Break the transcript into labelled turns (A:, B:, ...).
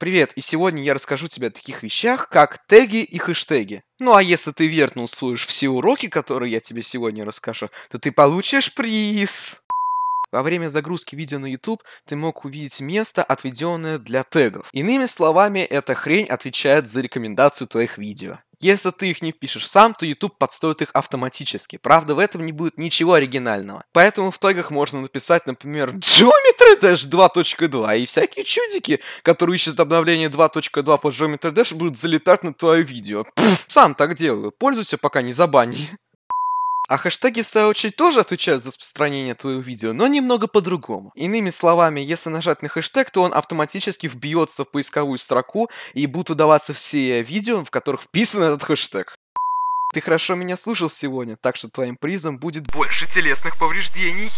A: Привет, и сегодня я
B: расскажу тебе о таких вещах, как теги и хэштеги. Ну а если ты верно услышишь все уроки, которые я тебе сегодня расскажу, то ты получишь приз! Во время загрузки видео на YouTube ты мог увидеть место, отведенное для тегов. Иными словами, эта хрень отвечает за рекомендацию твоих видео. Если ты их не впишешь сам, то YouTube подстроит их автоматически. Правда, в этом не будет ничего оригинального. Поэтому в тегах можно написать, например, Geometry Dash 2.2, и всякие чудики, которые ищут обновление 2.2 по Geometry Dash, будут залетать на твое видео. Пфф, сам так делаю. Пользуйся, пока не забанили. А хэштеги, в свою очередь, тоже отвечают за распространение твоего видео, но немного по-другому. Иными словами, если нажать на хэштег, то он автоматически вбьется в поисковую строку и будут удаваться все видео, в которых вписан этот хэштег. Ты хорошо меня слушал
C: сегодня, так что твоим призом будет
D: больше телесных повреждений.